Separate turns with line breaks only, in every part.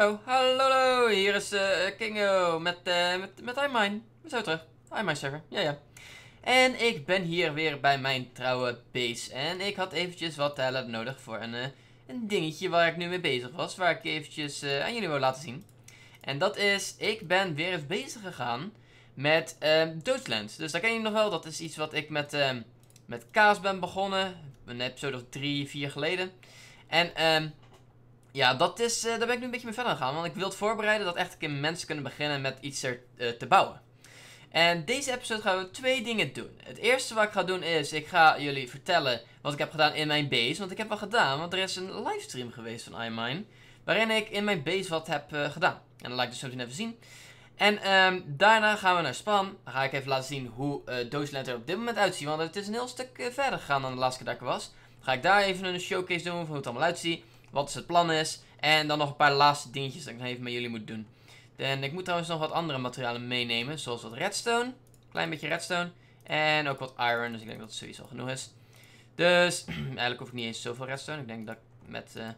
Oh, hallo, hier is uh, Kingo met, uh, met, met iMine. We zijn terug. iMine server, ja ja. En ik ben hier weer bij mijn trouwe base. En ik had eventjes wat talent nodig voor een, eh, een dingetje waar ik nu mee bezig was. Waar ik eventjes aan jullie wil laten zien. En dat is, ik ben weer eens bezig gegaan met uh, Doodlands. Dus dat ken je nog wel. Dat is iets wat ik met, met Kaas ben begonnen. Een episode of drie, vier geleden. En... ehm ja, dat is, eh, daar ben ik nu een beetje mee verder gegaan. Want ik wil het voorbereiden dat echt mensen kunnen beginnen met iets er, eh, te bouwen. En deze episode gaan we twee dingen doen. Het eerste wat ik ga doen is, ik ga jullie vertellen wat ik heb gedaan in mijn base. Want ik heb wel gedaan, want er is een livestream geweest van iMine. Waarin ik in mijn base wat heb eh, gedaan. En dat laat ik dus zo meteen even zien. En ehm, daarna gaan we naar Span. Dan ga ik even laten zien hoe uh, er op dit moment uitziet. Want het is een heel stuk verder gegaan dan de laatste keer dat ik was. ga ik daar even een showcase doen van hoe het allemaal uitziet wat dus het plan is. En dan nog een paar laatste dingetjes dat ik nog even met jullie moet doen. En ik moet trouwens nog wat andere materialen meenemen. Zoals wat redstone. Klein beetje redstone. En ook wat iron. Dus ik denk dat het sowieso genoeg is. Dus eigenlijk hoef ik niet eens zoveel redstone. Ik denk dat ik met, eh,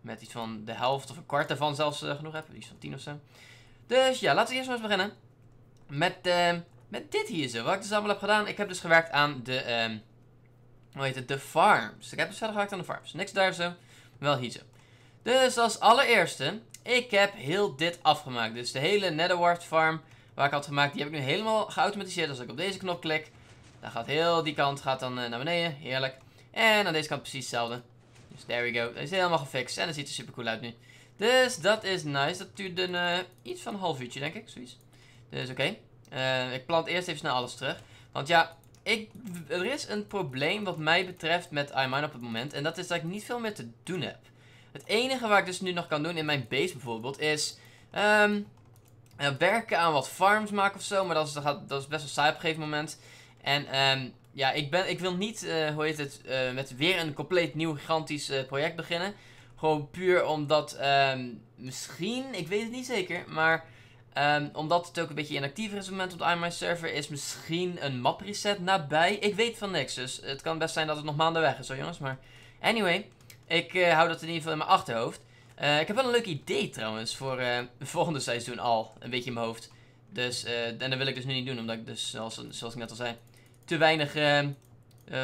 met iets van de helft of een kwart ervan zelfs eh, genoeg heb. Iets van 10 of zo. Dus ja, laten we eerst maar eens beginnen. Met, uh, met dit hier zo. Wat ik dus allemaal heb gedaan. Ik heb dus gewerkt aan de... Ehm, hoe heet het? De farms. Ik heb dus verder gewerkt aan de farms. Niks daar zo wel hiezen. Dus als allereerste, ik heb heel dit afgemaakt. Dus de hele Netherwart farm waar ik had gemaakt, die heb ik nu helemaal geautomatiseerd. Als ik op deze knop klik, dan gaat heel die kant gaat dan eh, naar beneden. Heerlijk. En aan deze kant precies hetzelfde. Dus there we go. Dat is helemaal gefixt. En dat ziet er super cool uit nu. Dus dat is nice. Dat duurt een, eh, iets van een half uurtje, denk ik. Zoiets. Dus oké. Eh, ik plant eerst even snel alles terug. Want ja, ik, er is een probleem wat mij betreft met iMine op het moment. En dat is dat ik niet veel meer te doen heb. Het enige waar ik dus nu nog kan doen in mijn base bijvoorbeeld is... Um, werken aan wat farms maken of zo. Maar dat is, dat is best wel saai op een gegeven moment. En um, ja, ik, ben, ik wil niet, eh, hoe heet het, eh, met weer een compleet nieuw gigantisch project beginnen. Gewoon puur omdat, um, misschien, ik weet het niet zeker, maar Ehm, omdat het ook een beetje inactiever is op het moment op de IMI server, is misschien een map reset nabij. Ik weet van niks, dus het kan best zijn dat het nog maanden weg is zo jongens. Maar anyway, ik eh, hou dat in ieder geval in mijn achterhoofd. Eh, ik heb wel een leuk idee trouwens voor het eh, volgende seizoen al, een beetje in mijn hoofd. Dus, en dat wil ik dus nu niet doen, omdat ik dus, zoals, zoals ik net al zei, te weinig,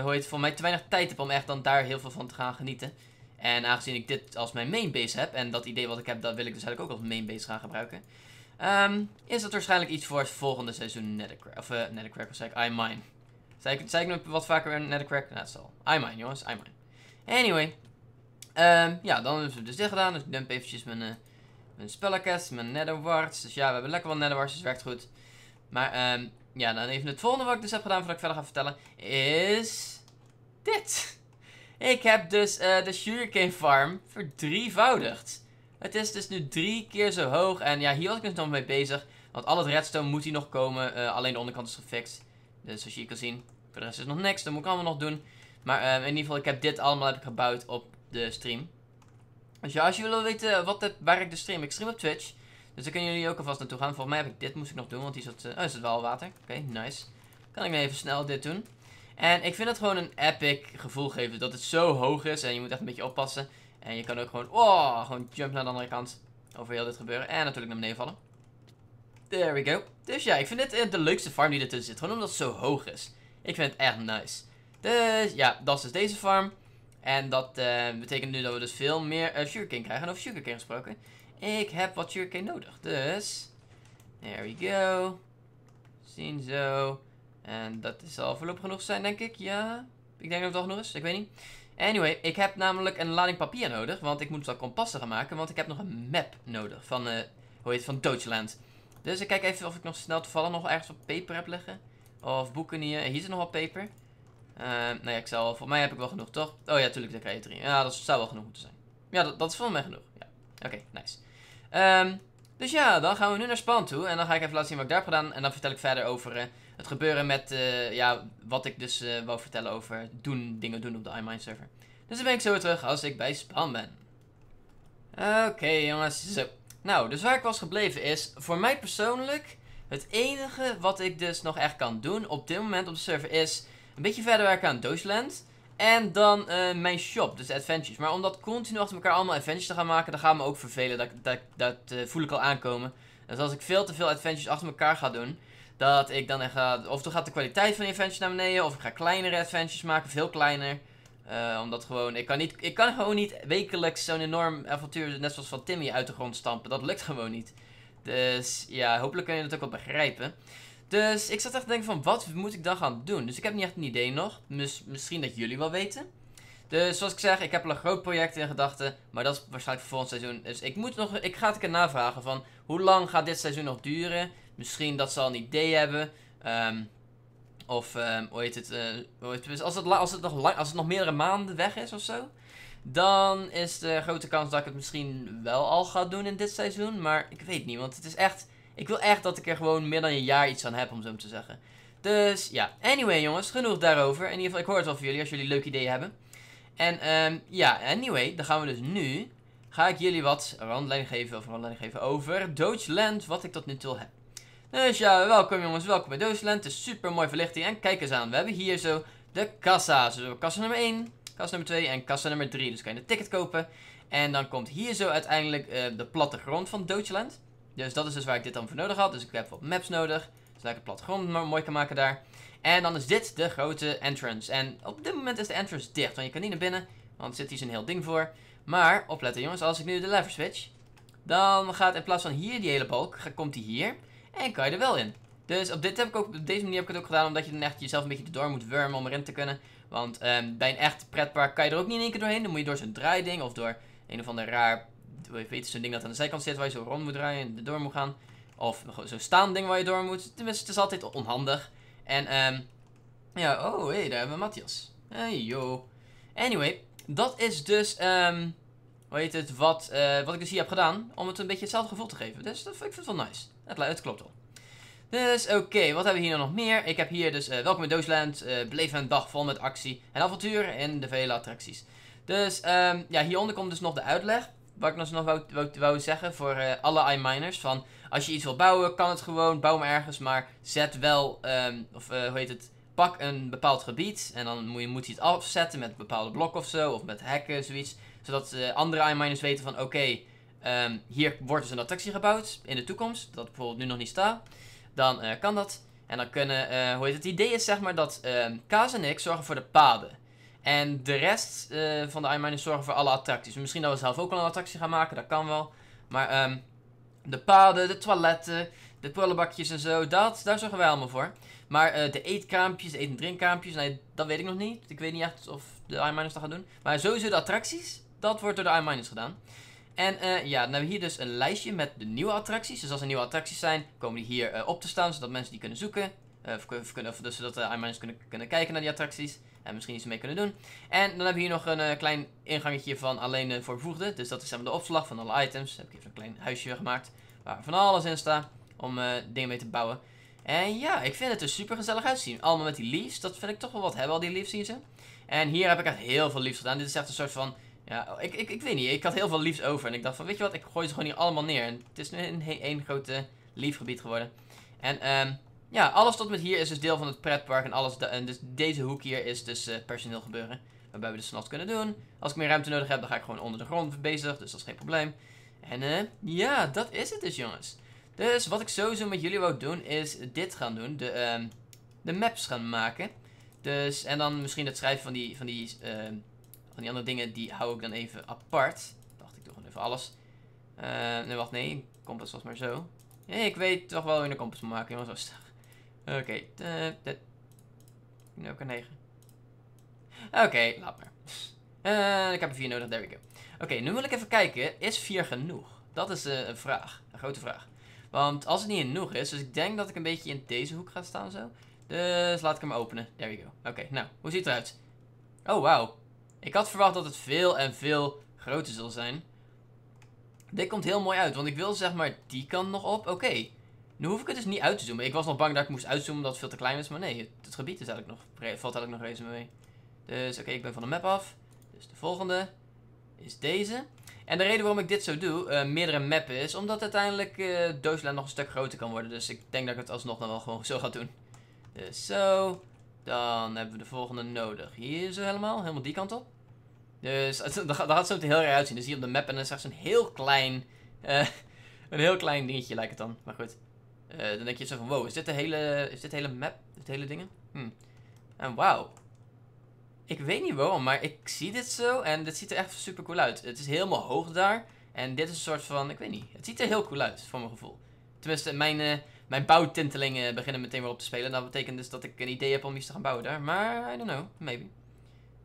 hoe heet voor mij, te weinig tijd heb om echt dan daar heel veel van te gaan genieten. En aangezien ik dit als mijn main base heb, en dat idee wat ik heb, dat wil ik dus eigenlijk ook als main base gaan gebruiken... Ehm, is dat waarschijnlijk iets voor het volgende seizoen Nethercrack. Of uh, eh, Nethercrack, zei ik? I mine. Zei ik, zei ik wat vaker Nethercrack? Nou, dat zal. I mine, jongens. I mine. Anyway. Ehm, ja, dan hebben we dus dit gedaan. Dus ik dump eventjes mijn, uh, mijn spellencast, mijn netherwards. Dus ja, we hebben lekker wat netherwards, dus werkt goed. Maar ehm, ja, dan even het volgende wat ik dus heb gedaan voordat ik verder ga vertellen. Is dit. Ik heb dus eh, de sugarcane farm verdrievoudigd. Het is dus nu drie keer zo hoog. En ja, hier was ik dus nog mee bezig. Want al het redstone moet hier nog komen. Eh, alleen de onderkant is gefixt. Dus zoals je hier kan zien, voor de rest is nog niks. Dat moet ik allemaal nog doen. Maar eh, in ieder geval, ik heb dit allemaal heb ik gebouwd op de stream. Dus ja, als jullie willen weten wat het, waar ik de stream... Ik stream op Twitch. Dus daar kunnen jullie ook alvast naartoe gaan. Volgens mij heb ik dit moest ik nog doen, want die zat... Uh, oh, is het wel water? Oké, nice. Kan ik nu even snel dit doen. En ik vind het gewoon een epic gevoel geven. Dat het zo hoog is en je moet echt een beetje oppassen. En je kan ook gewoon, oh, gewoon jump naar de andere kant. Over heel dit gebeuren. En natuurlijk naar beneden vallen. There we go. Dus ja, ik vind dit eh, de leukste farm die er tussen zit. Gewoon omdat het zo hoog is. Ik vind het echt nice. Dus ja, dat is dus deze farm. En dat eh, betekent nu dat we dus veel meer uh, sugarcane krijgen. En over sugarcane gesproken. Ik heb wat sugarcane nodig. Dus, there we go. Zien zo. En dat zal voorlopig genoeg zijn, denk ik. Ja, ik denk dat het al genoeg is. Ik weet niet. Anyway, ik heb namelijk een lading papier nodig, want ik moet wel kompassen gaan maken, want ik heb nog een map nodig van, eh, hoe heet het, van Deutschland. Dus ik kijk even of ik nog snel toevallig nog ergens wat paper heb liggen. Of boeken hier. Hier zit nog wat paper. Uh, nou ja, ik zal, voor mij heb ik wel genoeg, toch? Oh ja, tuurlijk, daar krijg je drie. Ja, dat zou wel genoeg moeten zijn. Ja, dat, dat is voor mij genoeg. Ja. Oké, nice. Ehm, dus ja, dan gaan we nu naar Span toe. En dan ga ik even laten zien wat ik daar heb gedaan. En dan vertel ik verder over... Eh, het gebeuren met eh, ja, wat ik dus uh, wou vertellen over doen, dingen doen op de iMine server. Dus dan ben ik zo weer terug als ik bij Spam ben. Oké jongens, zo. Nou, dus waar ik was gebleven is, voor mij persoonlijk, het enige wat ik dus nog echt kan doen op dit moment op de server is een beetje verder werken aan Doosland. En dan eh, mijn shop, dus adventures. Maar om dat continu achter elkaar allemaal adventures te gaan maken, dan gaat me ook vervelen. Dat, dat, dat voel ik al aankomen. Dus als ik veel te veel adventures achter elkaar ga doen, dat ik dan echt ga... Eh, of dan gaat de kwaliteit van de adventures naar beneden. Of ik ga kleinere adventures maken, veel kleiner. Eh, omdat gewoon... Ik kan, niet, ik kan gewoon niet wekelijks zo'n enorm avontuur, net zoals van Timmy, uit de grond stampen. Dat lukt gewoon niet. Dus ja, hopelijk kun je dat ook wel begrijpen. Dus ik zat echt te denken van, wat moet ik dan gaan doen? Dus ik heb niet echt een idee nog. misschien dat jullie wel weten. Dus zoals ik zeg, ik heb al een groot project in gedachten. Maar dat is waarschijnlijk voor volgend seizoen. Dus ik, moet nog, ik ga het een keer navragen van, hoe lang gaat dit seizoen nog duren? Misschien dat ze al een idee hebben. Ehm, of um, hoe heet het? Eh, dus als, het als, het nog als het nog meerdere maanden weg is of zo. Dan is de grote kans dat ik het misschien wel al ga doen in dit seizoen. Maar ik weet niet. Want het is echt. Ik wil echt dat ik er gewoon meer dan een jaar iets aan heb, om zo te zeggen. Dus ja. Anyway, jongens, genoeg daarover. In ieder geval, ik hoor het wel van jullie als jullie leuke ideeën hebben. En ehm, ja, anyway, dan gaan we dus nu. Ga ik jullie wat randleiding geven, of randleiding geven over Land wat ik tot nu toe heb. Dus ja, welkom jongens, welkom bij Doosland. Het is super mooi verlichting. En kijk eens aan, we hebben hier zo de kassa's. Dus we hebben kassa nummer 1, kassa nummer 2 en kassa nummer 3. Dus kan je een ticket kopen. En dan komt hier zo uiteindelijk uh, de plattegrond van Doosland. Dus dat is dus waar ik dit dan voor nodig had. Dus ik heb wat maps nodig. Zodat dus ik een plattegrond mooi kan maken daar. En dan is dit de grote entrance. En op dit moment is de entrance dicht. Want je kan niet naar binnen. Want er zit hier zo'n heel ding voor. Maar opletten jongens, als ik nu de lever switch. Dan gaat in plaats van hier die hele balk, komt die hier. En kan je er wel in. Dus op, dit heb ik ook, op deze manier heb ik het ook gedaan, omdat je dan echt jezelf een beetje door moet wurmen om erin te kunnen. Want ehm, bij een echt pretpark kan je er ook niet in één keer doorheen. Dan moet je door zo'n draaiding of door een of ander raar, weet je, zo'n ding dat aan de zijkant zit waar je zo rond moet draaien en door moet gaan. Of zo'n staand ding waar je door moet. Tenminste, het is altijd onhandig. En ehm ja, oh hé, hey, daar hebben we Matthias. Hey yo. Anyway, dat is dus, ehm hoe heet het, wat, eh, wat ik dus hier heb gedaan. Om het een beetje hetzelfde gevoel te geven. Dus dat, ik vind het wel nice. Het, het klopt wel. Dus oké, wat hebben we hier nog meer? Ik heb hier dus eh, Welkom in Doosland, uh, beleef een dag vol met actie en avontuur en de vele attracties. Dus ehm, ja, hieronder komt dus nog de uitleg. Wat ik nog wou, wou, zeggen voor uh, alle iMiners. Van als je iets wil bouwen, kan het gewoon. Bouw maar ergens, maar zet wel, ehm, of hoe heet het, pak een bepaald gebied. En dan moet je, moet je het afzetten met bepaalde blok of zo, of met hekken, zoiets. Zodat andere iMiners weten van oké, Ehm, hier wordt dus een attractie gebouwd in de toekomst, dat bijvoorbeeld nu nog niet staat. Dan eh, kan dat. En dan kunnen, eh, hoe heet het, het idee is zeg maar dat um, Kaas en ik zorgen voor de paden. En de rest eh, van de iMiners zorgen voor alle attracties. Dus misschien dat we zelf ook al een attractie gaan maken, dat kan wel. Maar ehm, de paden, de toiletten, de prullenbakjes en zo, dat, daar zorgen wij allemaal voor. Maar de eetkraampjes, de eet- en drinkkraampjes, nee, dat weet ik nog niet. Ik weet niet echt of de iMiners dat gaan doen. Maar sowieso de attracties, dat wordt door de iMiners gedaan. En eh, ja, dan hebben we hier dus een lijstje met de nieuwe attracties. Dus als er nieuwe attracties zijn, komen die hier eh, op te staan, zodat mensen die kunnen zoeken. Eh, of, kunnen, dus zodat de kunnen, kunnen kijken naar die attracties. En misschien iets mee kunnen doen. En dan hebben we hier nog een klein ingangetje van alleen voor bevoegden. Dus dat is de opslag van alle items. heb ik even een klein huisje gemaakt. Waar van alles in staat om dingen mee te bouwen. En ja, ik vind het er super gezellig uitzien. Allemaal met die leaves. Dat vind ik toch wel wat hebben, al die leaves zien ze. En hier heb ik echt heel veel leaves gedaan. Dit is echt een soort van ja, ik, ik, ik weet niet. Ik had heel veel liefs over. En ik dacht van, weet je wat, ik gooi ze gewoon hier allemaal neer. En het is nu een één grote liefgebied geworden. En ehm ja, alles tot met hier is dus deel van het pretpark. En, alles en dus deze hoek hier is dus eh, personeel gebeuren. Waarbij we dus van kunnen doen. Als ik meer ruimte nodig heb, dan ga ik gewoon onder de grond bezig. Dus dat is geen probleem. En eh ja, dat is het dus jongens. Dus wat ik sowieso met jullie wou doen, is dit gaan doen. De, ehm de maps gaan maken. Dus, en dan misschien het schrijven van die, van die ehm, van die andere dingen, die hou ik dan even apart. Dacht ik toch even alles. Uh, nee, wacht, nee. Kompas was maar zo. Hey, ik weet toch wel hoe je een kompas moet maken, jongens. sterk. Oké. Okay. Eh, nu ook een 9. Oké, laat maar. Eh, ik heb er 4 nodig, there we go. Oké, nu wil ik even kijken, is 4 genoeg? Dat is een vraag, een grote vraag. Want als het niet genoeg is, dus ik denk dat ik een beetje in deze hoek ga staan zo. Dus laat ik hem openen, there we go. Oké, nou, hoe ziet het eruit? Oh, wauw. Ik had verwacht dat het veel en veel groter zal zijn. Dit komt heel mooi uit, want ik wil zeg maar die kant nog op. Oké, nu hoef ik het dus niet uit te zoomen. Ik was nog bang dat ik moest uitzoomen omdat het veel te klein was. Maar nee, het, gebied is eigenlijk nog, valt eigenlijk nog reeds mee. Dus oké, ik ben van de map af. Dus de volgende is deze. En de reden waarom ik dit zo doe, eh, meerdere mappen, is omdat uiteindelijk uh, eh, Doosland nog een stuk groter kan worden. Dus ik denk dat ik het alsnog dan wel gewoon zo ga doen. Dus zo. Dan hebben we de volgende nodig. Hier is het helemaal, helemaal die kant op. Dus dat gaat zo zo heel raar uitzien. Dus hier op de map en dan is echt zo'n heel klein, eh, een heel klein dingetje lijkt het dan. Maar goed, eh, dan denk je zo van, wow, is dit de hele, is dit de hele map? het hele dingen? Hmm. En wauw. Ik weet niet waarom, maar ik zie dit zo en dit ziet er echt super cool uit. Het is helemaal hoog daar en dit is een soort van, ik weet niet, het ziet er heel cool uit voor mijn gevoel. Tenminste, mijn, eh, mijn bouwtintelingen beginnen meteen weer op te spelen. Dat betekent dus dat ik een idee heb om iets te gaan bouwen daar. Maar, I don't know, maybe.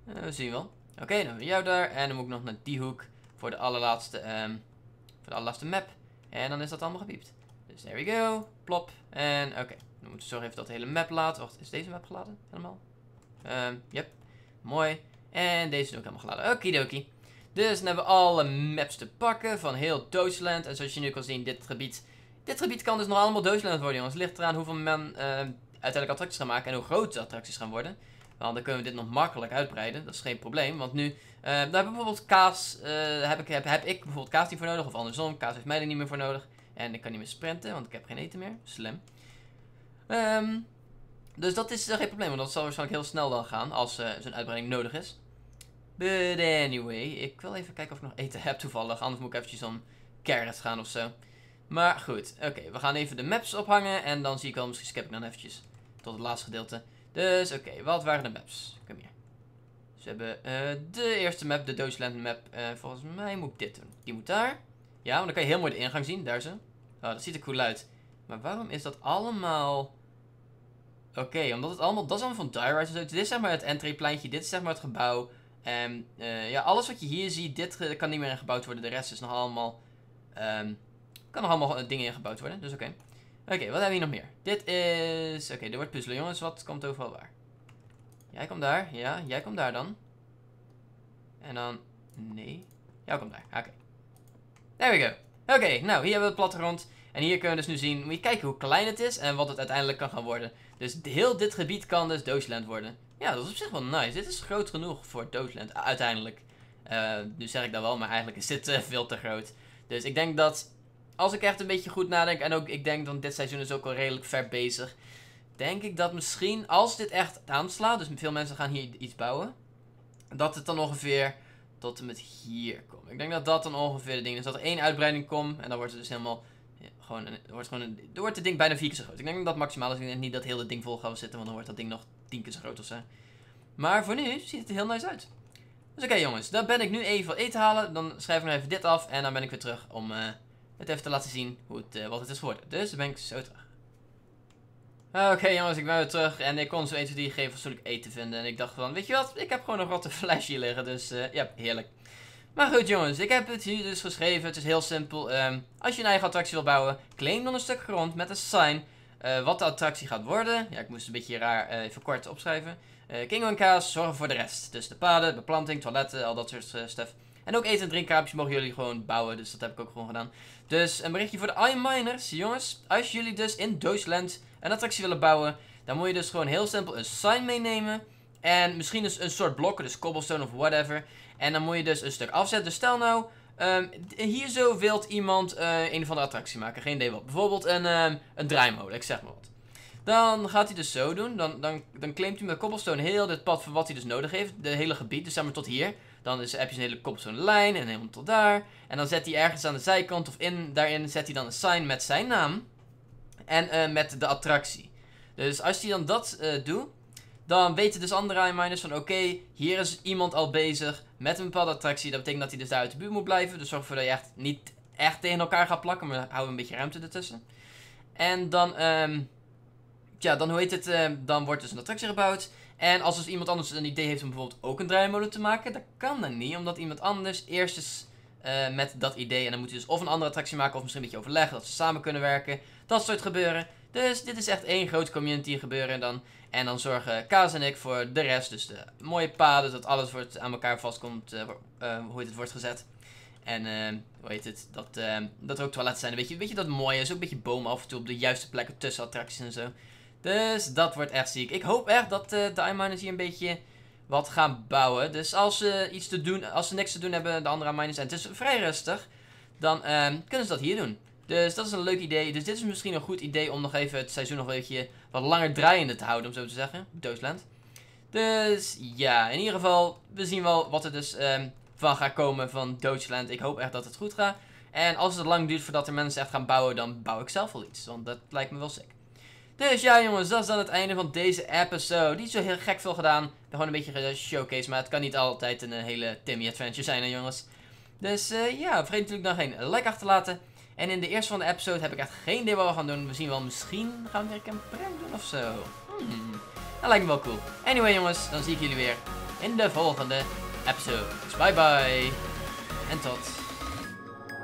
Uh, we zien wel. Oké, dan hebben we jou daar. En dan moet ik nog naar die hoek voor de allerlaatste, um, voor de allerlaatste map. En dan is dat allemaal gepiept. Dus there we go. Plop. En oké. we moeten zorgen even dat de hele map laat. Wacht, is deze map geladen? Helemaal? Um, yep. Mooi. En deze is ook helemaal geladen. Okidoki. Dus dan hebben we alle maps te pakken van heel Duitsland. En zoals je nu kan zien, dit gebied dit gebied kan dus nog allemaal Doosland worden, jongens. Het ligt eraan hoeveel men eh, uiteindelijk attracties gaan maken en hoe groot de attracties gaan worden. Want dan kunnen we dit nog makkelijk uitbreiden. Dat is geen probleem. Want nu, eh, daar heb ik bijvoorbeeld kaas, uh, heb, ik, heb, heb ik bijvoorbeeld kaas niet voor nodig. Of andersom, kaas heeft mij er niet meer voor nodig. En ik kan niet meer sprinten, want ik heb geen eten meer. Slim. Um, dus dat is geen probleem, want dat zal waarschijnlijk heel snel dan gaan als zo'n uitbreiding nodig is. But anyway, ik wil even kijken of ik nog eten heb toevallig. Anders moet ik eventjes om carrots gaan of zo. Maar goed, oké. we gaan even de maps ophangen. En dan zie ik al, misschien skip ik dan eventjes tot het laatste gedeelte. Dus oké, wat waren de maps? Kom hier. Dus we hebben eh, de eerste map, de Doosland map. Eh, volgens mij moet ik dit doen. Die moet daar. Ja, want dan kan je heel mooi de ingang zien. Daar ze. Oh, dat ziet er cool uit. Maar waarom is dat allemaal... Oké, omdat het allemaal... Dat is allemaal van die en Dit is zeg maar het entrypleintje. Dit is zeg maar het gebouw. En eh, ja, alles wat je hier ziet, dit kan niet meer gebouwd worden. De rest is nog allemaal... Um, kan nog allemaal eh, dingen ingebouwd worden, dus oké. Oké, wat hebben we hier nog meer? Dit is... Oké, er wordt puzzelen, jongens. Wat komt overal waar? Jij komt daar. Ja, jij komt daar dan. En dan... Nee. Jij komt daar. Oké. There we go. Oké, nou, hier hebben we het plattegrond. En hier kunnen we dus nu zien... Moet je kijken hoe klein het is en wat het uiteindelijk kan gaan worden. Dus heel dit gebied kan dus Doosland worden. Ja, dat is op zich wel nice. Dit is groot genoeg voor Doosland, uiteindelijk. Eh, nu zeg ik dat wel, maar eigenlijk is dit eh, veel te groot. Dus ik denk dat als ik echt een beetje goed nadenk, en ook ik denk dat dit seizoen is ook al redelijk ver bezig. Denk ik dat misschien, als dit echt aanslaat, dus veel mensen gaan hier iets bouwen. Dat het dan ongeveer tot en met hier komt. Ik denk dat dat dan ongeveer de ding is. Dat er één uitbreiding komt en dan wordt het dus helemaal gewoon, een, wordt gewoon een, dan wordt het ding bijna vier keer zo groot. Ik denk dat dat maximaal is. Ik denk niet dat heel het ding vol gaat zitten, want dan wordt dat ding nog tien keer zo groot of zo. Maar voor nu ziet het er heel nice uit. Dus oké jongens, dan ben ik nu even wat eten halen. Dan schrijf ik nog even dit af en dan ben ik weer terug om... Eh, het even te laten zien hoe het, eh, wat het is geworden. Dus dan ben ik zo terug. Oké jongens, ik ben weer terug en ik kon zo 1, die 3 geen fatsoenlijk eten vinden. En ik dacht van, weet je wat, ik heb gewoon een wat flesje hier liggen, dus eh, ja, heerlijk. Maar goed jongens, ik heb het hier dus geschreven, het is heel simpel. Ehm, als je een eigen attractie wil bouwen, claim dan een stuk grond met een sign eh, wat de attractie gaat worden. Ja, ik moest een beetje raar even kort opschrijven. King of Kaas zorgen voor de rest. Dus de paden, beplanting, toiletten, al dat soort stuff. En ook eten en drinkkaapjes mogen jullie gewoon bouwen, dus dat heb ik ook gewoon gedaan. Dus een berichtje voor de iMiners. Jongens, als jullie dus in Duitsland een attractie willen bouwen, dan moet je dus gewoon heel simpel een sign meenemen. En misschien dus een soort blokken, dus cobblestone of whatever. En dan moet je dus een stuk afzetten. Dus stel nou, ehm, hier zo wilt iemand eh, een van de attractie maken. Geen idee wat. Bijvoorbeeld een, um, een draaimolen, ik zeg maar wat. Dan gaat hij dus zo doen. Dan, dan, dan claimt hij met cobblestone heel dit pad voor wat hij dus nodig heeft. De hele gebied, dus zeg tot hier. Dan is, heb je een hele kop zo'n lijn en helemaal tot daar. En dan zet hij ergens aan de zijkant of in, daarin zet hij dan een sign met zijn naam. En eh, met de attractie. Dus als hij dan dat eh, doet, dan weten dus andere iMiners van oké, hier is iemand al bezig met een bepaalde attractie. Dat betekent dat hij dus daar uit de buurt moet blijven. Dus zorg ervoor dat je echt niet echt tegen elkaar gaat plakken, maar hou een beetje ruimte ertussen. En dan, um, ja, dan hoe heet het, ehm, dan wordt dus een attractie gebouwd. En als dus iemand anders een idee heeft om bijvoorbeeld ook een draaimolen te maken, dat kan dan niet. Omdat iemand anders eerst is eh, met dat idee. En dan moet je dus of een andere attractie maken, of misschien een beetje overleggen, dat ze samen kunnen werken. Dat soort gebeuren. Dus dit is echt één groot community gebeuren dan. En dan zorgen Kaas en ik voor de rest. Dus de mooie paden, dat alles wordt aan elkaar vastkomt, uh, uh, hoe het, wordt gezet. En hoe heet het, dat, dat er ook toiletten zijn. Weet je, weet je dat mooie, is ook een beetje bomen af en toe op de juiste plekken tussen attracties en zo. Dus dat wordt echt ziek. Ik hoop echt dat uh, de iMiners hier een beetje wat gaan bouwen. Dus als ze iets te doen, als ze niks te doen hebben, de andere miners en het is vrij rustig, dan ehm, kunnen ze dat hier doen. Dus dat is een leuk idee. Dus dit is misschien een goed idee om nog even het seizoen nog een beetje wat langer draaiende te houden, om zo te zeggen. Doosland. Dus ja, in ieder geval, we zien wel wat er dus ehm, van gaat komen van Doosland. Ik hoop echt dat het goed gaat. En als het lang duurt voordat er mensen echt gaan bouwen, dan bouw ik zelf wel iets. Want dat lijkt me wel sick. Dus ja jongens, dat is dan het einde van deze episode. Niet zo heel gek veel gedaan. Gewoon een beetje showcase, maar het kan niet altijd een hele Timmy Adventure zijn hè jongens. Dus eh, ja, vergeet natuurlijk nog geen like achter te laten. En in de eerste van de episode heb ik echt geen idee wat we gaan doen. We zien wel, misschien gaan we weer een prank doen of zo. Hmm. Dat lijkt me wel cool. Anyway jongens, dan zie ik jullie weer in de volgende episode. Dus bye bye. En tot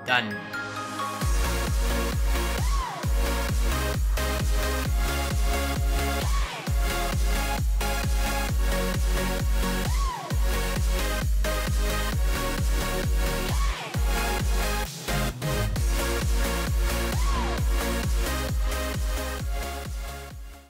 dan.